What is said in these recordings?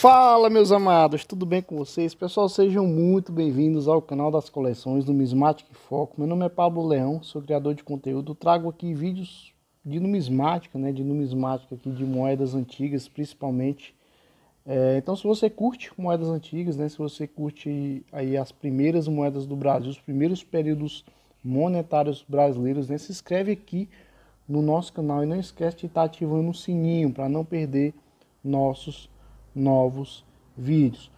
Fala, meus amados, tudo bem com vocês? Pessoal, sejam muito bem-vindos ao canal das coleções do Numismatic Foco. Meu nome é Pablo Leão, sou criador de conteúdo. Trago aqui vídeos de numismática, né? De numismática aqui, de moedas antigas, principalmente. É, então, se você curte moedas antigas, né? Se você curte aí as primeiras moedas do Brasil, os primeiros períodos monetários brasileiros, né? Se inscreve aqui no nosso canal e não esquece de estar ativando o sininho para não perder nossos vídeos novos vídeos,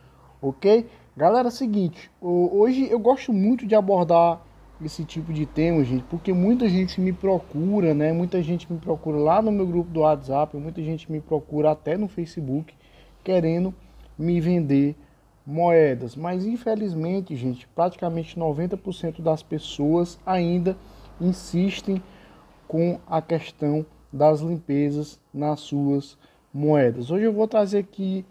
ok? Galera, é seguinte, hoje eu gosto muito de abordar esse tipo de tema, gente, porque muita gente me procura, né? Muita gente me procura lá no meu grupo do WhatsApp, muita gente me procura até no Facebook, querendo me vender moedas. Mas infelizmente, gente, praticamente 90% das pessoas ainda insistem com a questão das limpezas nas suas moedas. Hoje eu vou trazer aqui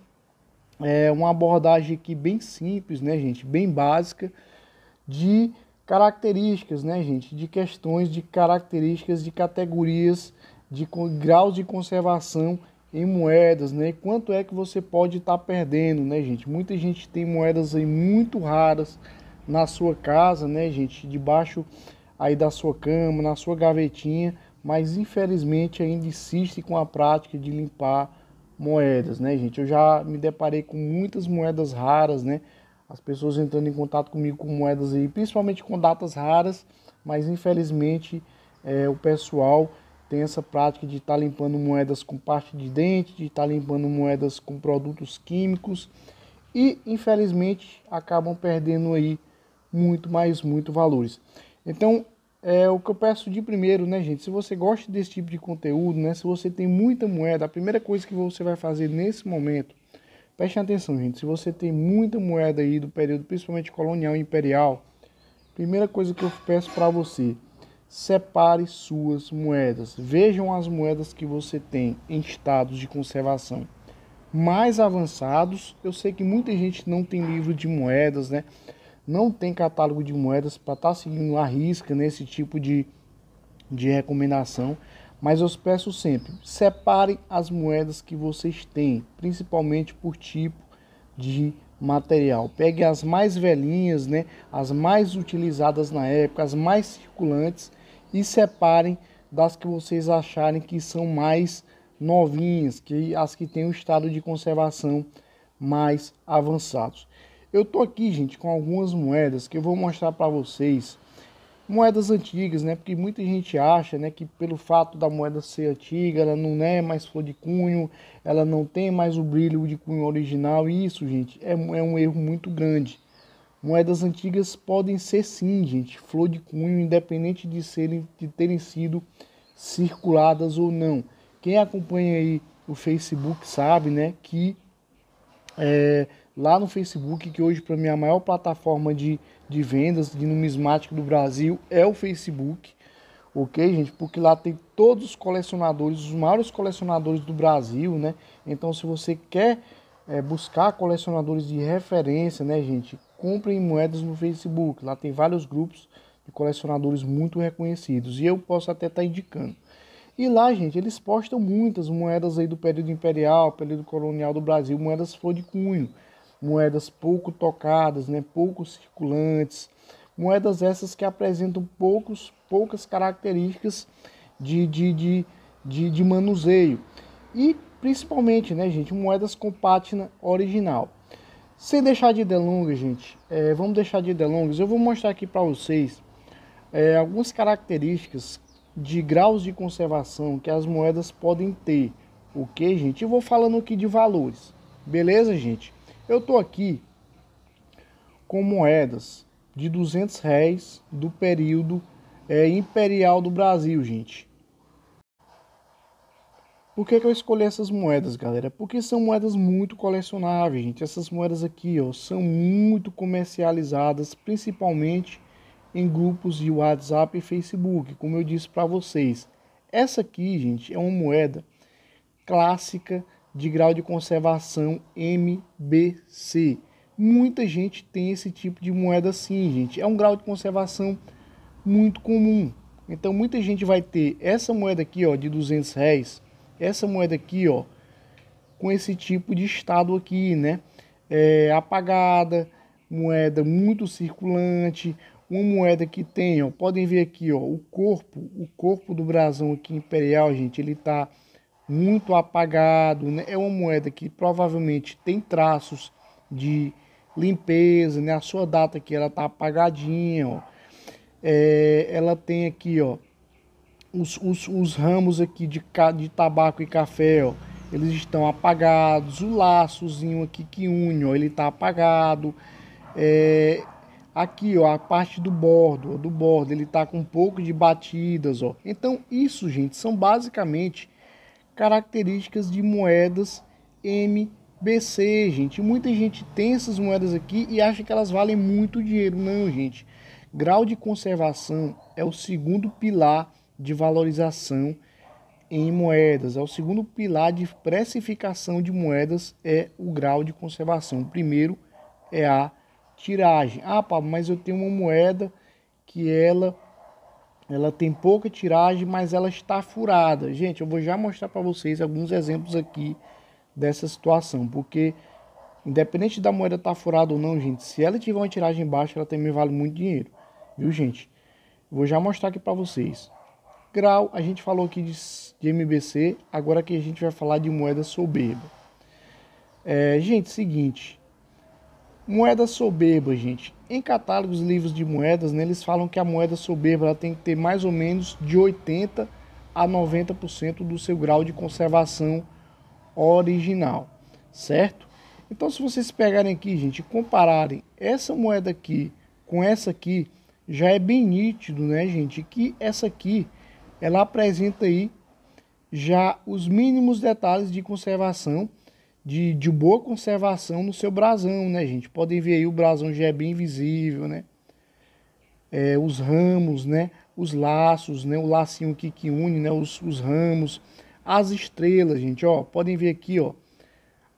é, uma abordagem aqui bem simples, né, gente, bem básica de características, né, gente, de questões de características de categorias de graus de conservação em moedas, né? Quanto é que você pode estar tá perdendo, né, gente? Muita gente tem moedas aí muito raras na sua casa, né, gente? Debaixo aí da sua cama, na sua gavetinha mas infelizmente ainda insiste com a prática de limpar moedas, né, gente? Eu já me deparei com muitas moedas raras, né? As pessoas entrando em contato comigo com moedas aí, principalmente com datas raras, mas infelizmente é, o pessoal tem essa prática de estar tá limpando moedas com parte de dente, de estar tá limpando moedas com produtos químicos e infelizmente acabam perdendo aí muito mais muito valores. Então é o que eu peço de primeiro, né, gente? Se você gosta desse tipo de conteúdo, né? Se você tem muita moeda, a primeira coisa que você vai fazer nesse momento, preste atenção, gente. Se você tem muita moeda aí do período, principalmente colonial e imperial, primeira coisa que eu peço para você, separe suas moedas. Vejam as moedas que você tem em estados de conservação mais avançados. Eu sei que muita gente não tem livro de moedas, né? não tem catálogo de moedas para estar tá seguindo a risca nesse tipo de, de recomendação. Mas eu peço sempre, separe as moedas que vocês têm, principalmente por tipo de material. Pegue as mais velhinhas, né, as mais utilizadas na época, as mais circulantes e separem das que vocês acharem que são mais novinhas, que as que têm um estado de conservação mais avançados. Eu tô aqui, gente, com algumas moedas que eu vou mostrar para vocês. Moedas antigas, né? Porque muita gente acha, né, que pelo fato da moeda ser antiga, ela não é mais flor de cunho, ela não tem mais o brilho de cunho original. E isso, gente, é, é um erro muito grande. Moedas antigas podem ser sim, gente, flor de cunho, independente de serem de terem sido circuladas ou não. Quem acompanha aí o Facebook sabe, né, que é, lá no Facebook, que hoje para mim é a maior plataforma de, de vendas de numismática do Brasil é o Facebook, ok, gente? Porque lá tem todos os colecionadores, os maiores colecionadores do Brasil, né? Então, se você quer é, buscar colecionadores de referência, né, gente? Comprem moedas no Facebook, lá tem vários grupos de colecionadores muito reconhecidos e eu posso até estar tá indicando. E lá, gente, eles postam muitas moedas aí do período imperial, período colonial do Brasil, moedas flor de cunho moedas pouco tocadas, né, pouco circulantes, moedas essas que apresentam poucos, poucas características de, de, de, de, de manuseio. E principalmente, né, gente, moedas com pátina original. Sem deixar de delongas, gente, é, vamos deixar de delongas. Eu vou mostrar aqui para vocês é, algumas características de graus de conservação que as moedas podem ter. O que, gente? Eu vou falando aqui de valores, beleza, gente? Eu estou aqui com moedas de 200 réis do período é, imperial do Brasil, gente. Por que, que eu escolhi essas moedas, galera? Porque são moedas muito colecionáveis, gente. Essas moedas aqui ó, são muito comercializadas, principalmente em grupos de WhatsApp e Facebook, como eu disse para vocês. Essa aqui, gente, é uma moeda clássica de grau de conservação MBC. Muita gente tem esse tipo de moeda sim, gente. É um grau de conservação muito comum. Então muita gente vai ter essa moeda aqui, ó, de 200 reais, essa moeda aqui, ó, com esse tipo de estado aqui, né? É, apagada, moeda muito circulante, uma moeda que tem, ó, podem ver aqui, ó, o corpo, o corpo do brasão aqui imperial, gente, ele tá muito apagado, né? é uma moeda que provavelmente tem traços de limpeza, né? A sua data aqui ela tá apagadinha, ó. É, ela tem aqui, ó, os, os, os ramos aqui de, de tabaco e café, ó, eles estão apagados, o laçozinho aqui que une, ó, ele tá apagado, é, aqui, ó, a parte do bordo, ó, do bordo, ele tá com um pouco de batidas, ó. Então isso, gente, são basicamente características de moedas MBC, gente. Muita gente tem essas moedas aqui e acha que elas valem muito dinheiro. Não, gente. Grau de conservação é o segundo pilar de valorização em moedas. É o segundo pilar de precificação de moedas é o grau de conservação. O primeiro é a tiragem. Ah, Pablo, mas eu tenho uma moeda que ela ela tem pouca tiragem, mas ela está furada. Gente, eu vou já mostrar para vocês alguns exemplos aqui dessa situação, porque independente da moeda estar tá furada ou não, gente, se ela tiver uma tiragem baixa, ela também vale muito dinheiro, viu, gente? Vou já mostrar aqui para vocês. Grau, a gente falou aqui de, de MBC, agora que a gente vai falar de moeda soberba. É, gente, seguinte, moeda soberba, gente, em catálogos livros de moedas, né, eles falam que a moeda soberba tem que ter mais ou menos de 80 a 90% do seu grau de conservação original, certo? Então, se vocês pegarem aqui, gente, compararem essa moeda aqui com essa aqui, já é bem nítido, né, gente, que essa aqui, ela apresenta aí já os mínimos detalhes de conservação de, de boa conservação no seu brasão, né, gente? Podem ver aí o brasão já é bem visível, né? É, os ramos, né? Os laços, né? O lacinho aqui que une, né? Os, os ramos, as estrelas, gente, ó. Podem ver aqui, ó.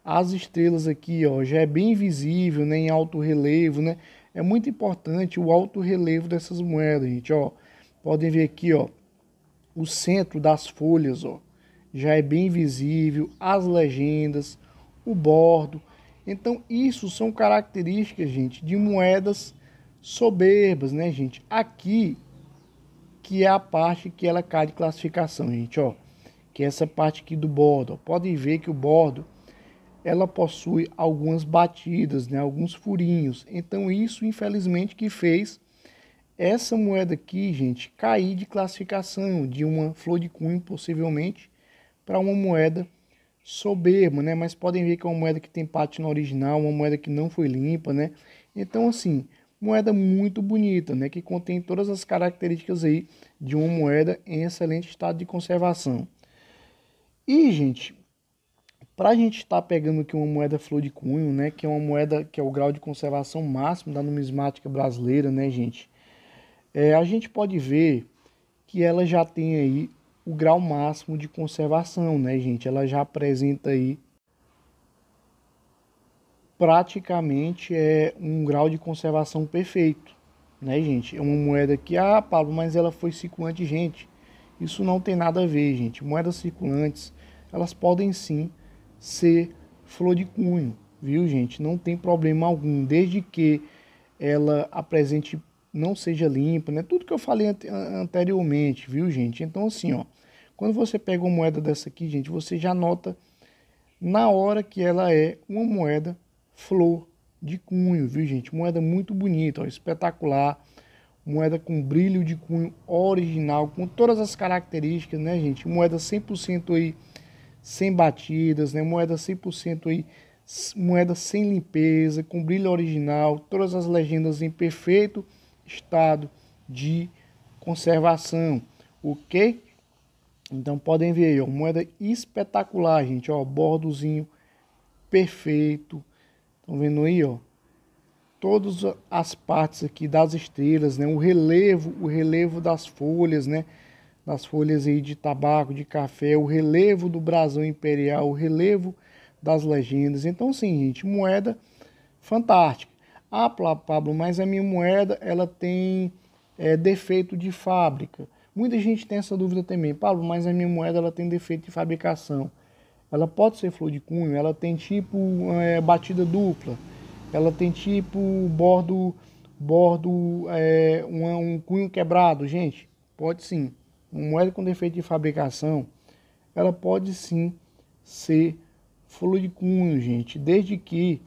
As estrelas aqui, ó, já é bem visível, né? Em alto relevo, né? É muito importante o alto relevo dessas moedas, gente, ó. Podem ver aqui, ó. O centro das folhas, ó. Já é bem visível. As legendas, o bordo. Então, isso são características, gente, de moedas soberbas, né, gente? Aqui que é a parte que ela cai de classificação, gente, ó. Que é essa parte aqui do bordo. Podem ver que o bordo ela possui algumas batidas, né, alguns furinhos. Então isso, infelizmente, que fez essa moeda aqui, gente, cair de classificação de uma flor de cunho, possivelmente, para uma moeda soberbo, né? Mas podem ver que é uma moeda que tem pátina original, uma moeda que não foi limpa, né? Então, assim, moeda muito bonita, né? Que contém todas as características aí de uma moeda em excelente estado de conservação. E, gente, para a gente estar tá pegando aqui uma moeda flor de cunho, né? Que é uma moeda que é o grau de conservação máximo da numismática brasileira, né, gente? É, a gente pode ver que ela já tem aí o grau máximo de conservação, né, gente? Ela já apresenta aí praticamente é um grau de conservação perfeito, né, gente? É uma moeda que, ah, Pablo, mas ela foi circulante, gente. Isso não tem nada a ver, gente. Moedas circulantes, elas podem sim ser flor de cunho, viu, gente? Não tem problema algum, desde que ela apresente não seja limpa, né? Tudo que eu falei anteriormente, viu, gente? Então, assim, ó, quando você pega uma moeda dessa aqui, gente, você já nota na hora que ela é uma moeda flor de cunho, viu, gente? Moeda muito bonita, ó, espetacular. Moeda com brilho de cunho original, com todas as características, né, gente? Moeda 100% aí sem batidas, né? Moeda 100% aí moeda sem limpeza, com brilho original, todas as legendas em perfeito estado de conservação, OK? Então podem ver aí, ó, moeda espetacular, gente, ó, bordozinho perfeito. Estão vendo aí, ó? Todas as partes aqui das estrelas, né? O relevo, o relevo das folhas, né? Das folhas aí de tabaco, de café, o relevo do brasão imperial, o relevo das legendas. Então sim, gente, moeda fantástica. Ah, Pablo, mas a minha moeda, ela tem é, defeito de fábrica. Muita gente tem essa dúvida também, Paulo, mas a minha moeda ela tem defeito de fabricação. Ela pode ser flor de cunho, ela tem tipo é, batida dupla, ela tem tipo bordo, bordo é, eh, um, um cunho quebrado, gente. Pode sim. Uma moeda com defeito de fabricação, ela pode sim ser flor de cunho, gente, desde que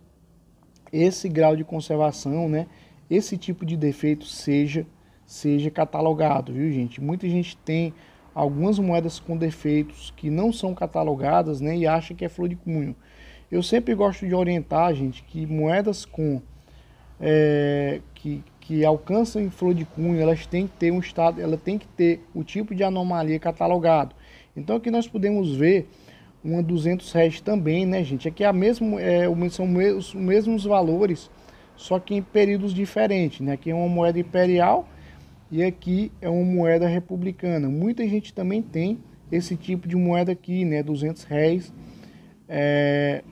esse grau de conservação, né, esse tipo de defeito seja seja catalogado, viu gente? Muita gente tem algumas moedas com defeitos que não são catalogadas né, e acha que é flor de cunho. Eu sempre gosto de orientar, gente, que moedas com é, que, que alcançam flor de cunho, elas têm que ter um estado, ela tem que ter o tipo de anomalia catalogado. Então aqui nós podemos ver uma 200 reais também, né, gente? Aqui é a mesmo, é, são os mesmos valores, só que em períodos diferentes, né? Aqui é uma moeda imperial e aqui é uma moeda republicana. Muita gente também tem esse tipo de moeda aqui, né? 200 réis, é,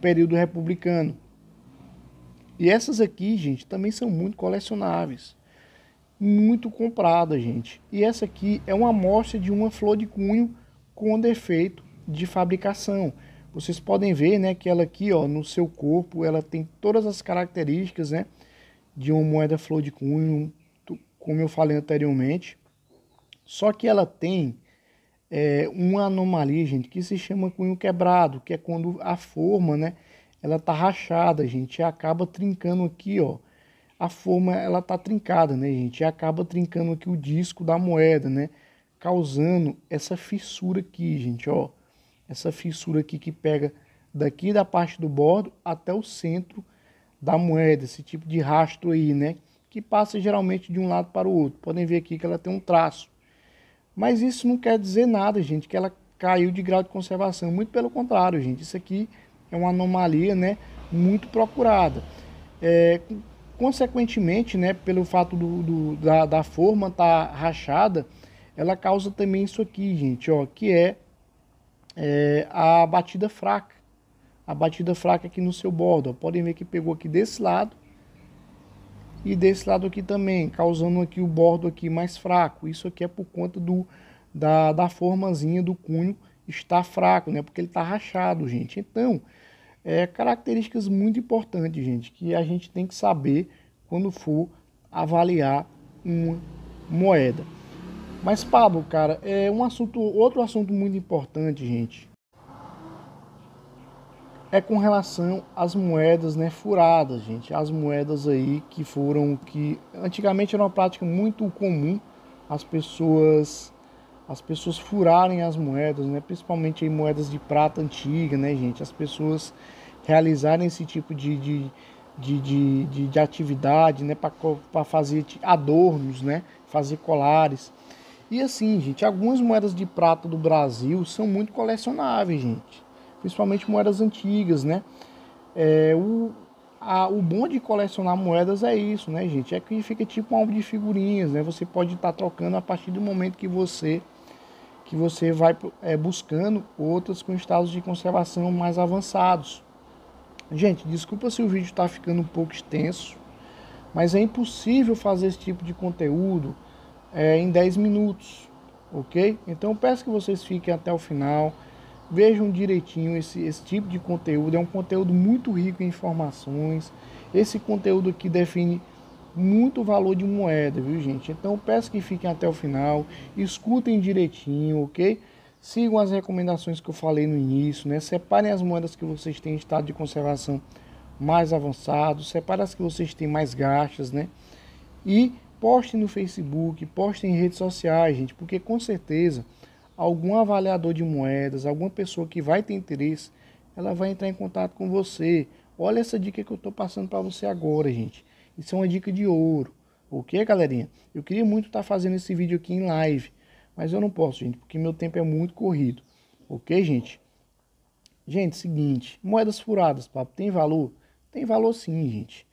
período republicano. E essas aqui, gente, também são muito colecionáveis. Muito comprada, gente. E essa aqui é uma amostra de uma flor de cunho com defeito de fabricação. Vocês podem ver, né, que ela aqui, ó, no seu corpo, ela tem todas as características, né, de uma moeda flor de cunho, como eu falei anteriormente. Só que ela tem é, uma anomalia, gente, que se chama cunho quebrado, que é quando a forma, né, ela tá rachada, gente, e acaba trincando aqui, ó. A forma, ela tá trincada, né, gente, e acaba trincando aqui o disco da moeda, né, causando essa fissura aqui, gente, ó. Essa fissura aqui que pega daqui da parte do bordo até o centro da moeda, esse tipo de rastro aí, né? que passa geralmente de um lado para o outro. Podem ver aqui que ela tem um traço. Mas isso não quer dizer nada, gente, que ela caiu de grau de conservação. Muito pelo contrário, gente. Isso aqui é uma anomalia né, muito procurada. É, consequentemente, né, pelo fato do, do da, da, forma estar tá rachada, ela causa também isso aqui, gente, ó, que é, é a batida fraca. A batida fraca aqui no seu bordo. Ó. Podem ver que pegou aqui desse lado e desse lado aqui também, causando aqui o bordo aqui mais fraco. Isso aqui é por conta do, da, da formazinha do cunho está fraco, né? Porque ele está rachado, gente. Então, é, características muito importantes, gente, que a gente tem que saber quando for avaliar uma moeda. Mas Pablo, cara, é um assunto, outro assunto muito importante, gente, é com relação às moedas né, furadas, gente. As moedas aí que foram que antigamente era uma prática muito comum as pessoas as pessoas furarem as moedas, né? Principalmente em moedas de prata antiga, né, gente? As pessoas realizarem esse tipo de, de, de, de, de, de atividade, né? Para fazer adornos, né? Fazer colares. E assim, gente, algumas moedas de prata do Brasil são muito colecionáveis, gente principalmente moedas antigas, né? É, o, a, o bom de colecionar moedas é isso, né, gente? É que fica tipo um álbum de figurinhas, né? Você pode estar tá trocando a partir do momento que você que você vai é, buscando outras com estados de conservação mais avançados. Gente, desculpa se o vídeo está ficando um pouco extenso, mas é impossível fazer esse tipo de conteúdo é, em 10 minutos, ok? Então peço que vocês fiquem até o final Vejam direitinho esse, esse tipo de conteúdo. É um conteúdo muito rico em informações. Esse conteúdo aqui define muito valor de moeda, viu gente? Então peço que fiquem até o final, escutem direitinho, ok? Sigam as recomendações que eu falei no início, né? Separem as moedas que vocês têm em estado de conservação mais avançado, separem as que vocês têm mais gastas, né? E postem no Facebook, postem em redes sociais, gente, porque com certeza algum avaliador de moedas, alguma pessoa que vai ter interesse, ela vai entrar em contato com você. Olha essa dica que eu estou passando para você agora, gente. Isso é uma dica de ouro. Ok, galerinha? Eu queria muito estar tá fazendo esse vídeo aqui em live, mas eu não posso, gente, porque meu tempo é muito corrido. Ok, gente? Gente, seguinte, moedas furadas, papo, tem valor? Tem valor sim, gente.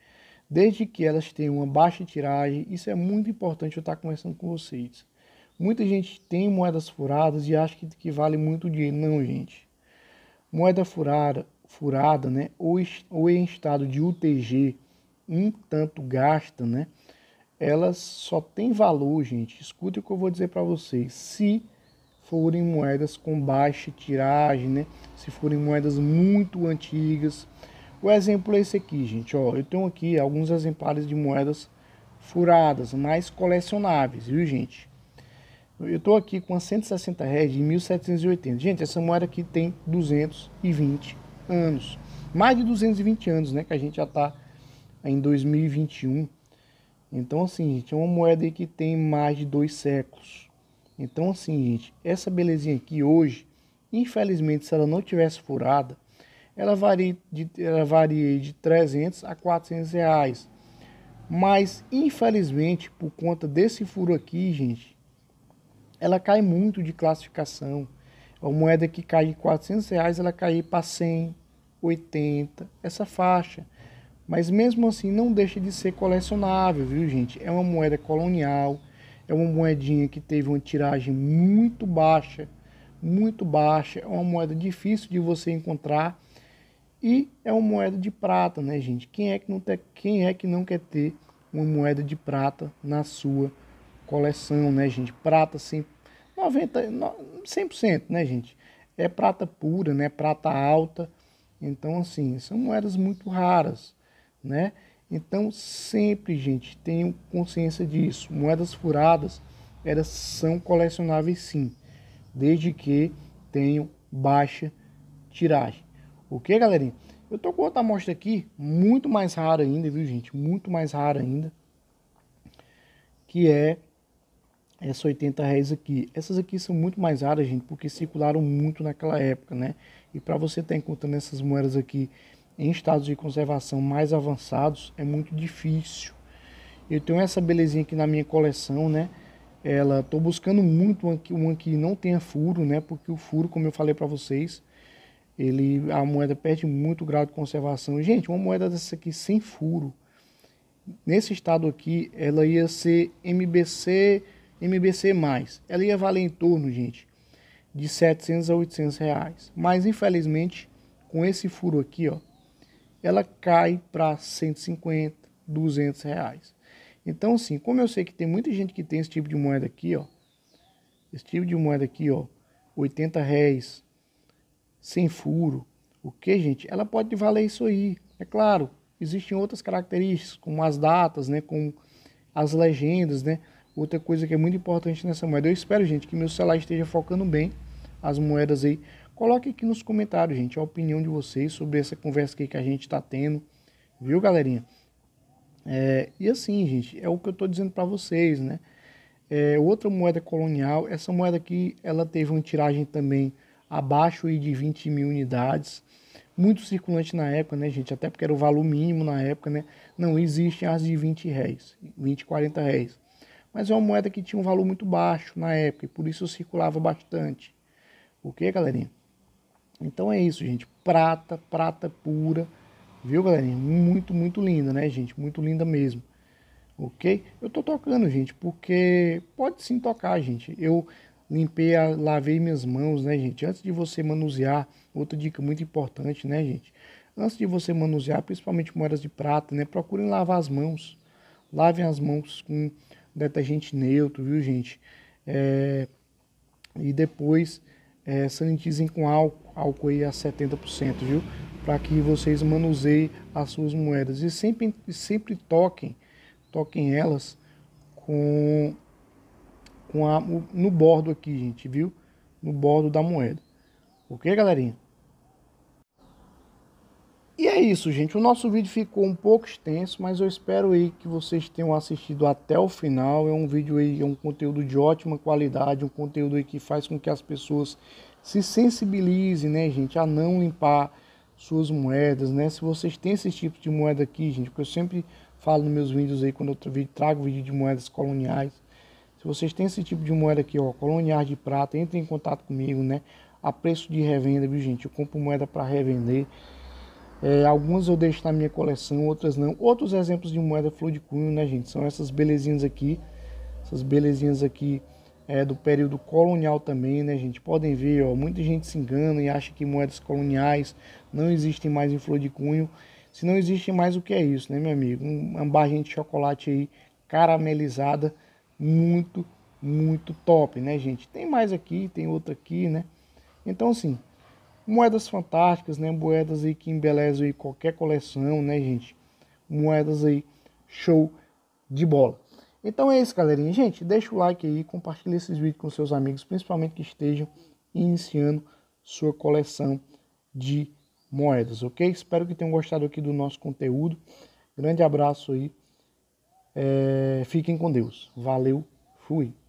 Desde que elas tenham uma baixa tiragem, isso é muito importante eu estar tá conversando com vocês. Muita gente tem moedas furadas e acha que, que vale muito dinheiro. Não, gente. Moeda furada, furada né, ou, ou em estado de UTG, um tanto gasta, né? Elas só tem valor, gente. Escuta o que eu vou dizer para vocês. Se forem moedas com baixa tiragem, né? Se forem moedas muito antigas. O exemplo é esse aqui, gente. Ó, eu tenho aqui alguns exemplares de moedas furadas, mas colecionáveis, viu, gente? Eu estou aqui com a 160 réis de 1780. Gente, essa moeda aqui tem 220 anos. Mais de 220 anos, né? Que a gente já está em 2021. Então, assim, gente, é uma moeda que tem mais de dois séculos. Então, assim, gente, essa belezinha aqui hoje, infelizmente, se ela não tivesse furada, ela varia de, ela varia de 300 a 400 reais. Mas, infelizmente, por conta desse furo aqui, gente, ela cai muito de classificação. A moeda que cai de 400 reais, ela cai para 100, 80, essa faixa. Mas mesmo assim, não deixa de ser colecionável, viu, gente? É uma moeda colonial, é uma moedinha que teve uma tiragem muito baixa, muito baixa, é uma moeda difícil de você encontrar e é uma moeda de prata, né, gente? Quem é que não, te, quem é que não quer ter uma moeda de prata na sua coleção, né, gente? Prata sempre 90, 100%, né, gente? É prata pura, né? Prata alta. Então, assim, são moedas muito raras, né? Então, sempre, gente, tenham consciência disso. Moedas furadas, elas são colecionáveis sim, desde que tenham baixa tiragem. Ok, galerinha? Eu tô com outra amostra aqui, muito mais rara ainda, viu, gente? Muito mais rara ainda, que é essas 80 réis aqui. Essas aqui são muito mais raras, gente, porque circularam muito naquela época, né? E para você estar tá encontrando essas moedas aqui em estados de conservação mais avançados, é muito difícil. Eu tenho essa belezinha aqui na minha coleção, né? Ela, tô buscando muito uma que, uma que não tenha furo, né? Porque o furo, como eu falei para vocês, ele, a moeda perde muito grau de conservação. Gente, uma moeda dessa aqui sem furo, nesse estado aqui, ela ia ser MBC MBC+. Ela ia valer em torno, gente, de 700 a 800 reais. Mas, infelizmente, com esse furo aqui, ó, ela cai para 150, 200 reais. Então, assim, como eu sei que tem muita gente que tem esse tipo de moeda aqui, ó, esse tipo de moeda aqui, ó, 80 réis, sem furo, o que, gente? Ela pode valer isso aí. É claro, existem outras características, como as datas, né, como as legendas, né? Outra coisa que é muito importante nessa moeda, eu espero, gente, que meu celular esteja focando bem as moedas aí. Coloque aqui nos comentários, gente, a opinião de vocês sobre essa conversa aqui que a gente está tendo, viu, galerinha? É, e assim, gente, é o que eu estou dizendo para vocês, né? É, outra moeda colonial, essa moeda aqui, ela teve uma tiragem também abaixo de 20 mil unidades, muito circulante na época, né, gente? Até porque era o valor mínimo na época, né? Não existem as de 20 réis, 20, 40 réis mas é uma moeda que tinha um valor muito baixo na época e por isso circulava bastante. o que galerinha? Então é isso, gente. Prata, prata pura. Viu, galerinha? Muito, muito linda, né, gente? Muito linda mesmo. Ok? Eu tô tocando, gente, porque pode sim tocar, gente. Eu limpei, a... lavei minhas mãos, né, gente? Antes de você manusear, outra dica muito importante, né, gente? Antes de você manusear, principalmente moedas de prata, né? Procurem lavar as mãos. Lavem as mãos com detergente tá neutro, viu gente? É, e depois é, sanitizem com álcool, álcool aí a 70%, viu? Para que vocês manuseiem as suas moedas e sempre, sempre toquem, toquem elas com, com a, no bordo aqui, gente, viu? No bordo da moeda. Ok, galerinha? E é isso, gente. O nosso vídeo ficou um pouco extenso, mas eu espero aí que vocês tenham assistido até o final. É um vídeo aí, é um conteúdo de ótima qualidade, um conteúdo aí que faz com que as pessoas se sensibilizem, né, gente, a não limpar suas moedas, né? Se vocês têm esse tipo de moeda aqui, gente, porque eu sempre falo nos meus vídeos aí quando eu trago vídeo de moedas coloniais. Se vocês têm esse tipo de moeda aqui, ó, coloniais de prata, entrem em contato comigo, né? A preço de revenda, viu, gente? Eu compro moeda para revender. É, algumas eu deixo na minha coleção, outras não. Outros exemplos de moeda flor de cunho, né, gente? São essas belezinhas aqui. Essas belezinhas aqui é, do período colonial também, né, gente? Podem ver, ó, muita gente se engana e acha que moedas coloniais não existem mais em flor de cunho. Se não existe mais, o que é isso, né, meu amigo? Uma barrinha de chocolate aí caramelizada, muito, muito top, né, gente? Tem mais aqui, tem outra aqui, né? Então, assim, Moedas fantásticas, né? Moedas aí que embelezam aí qualquer coleção, né, gente? Moedas aí show de bola. Então é isso, galerinha. Gente, deixa o like aí, compartilha esses vídeos com seus amigos, principalmente que estejam iniciando sua coleção de moedas, ok? Espero que tenham gostado aqui do nosso conteúdo. Grande abraço aí. É, fiquem com Deus. Valeu, fui.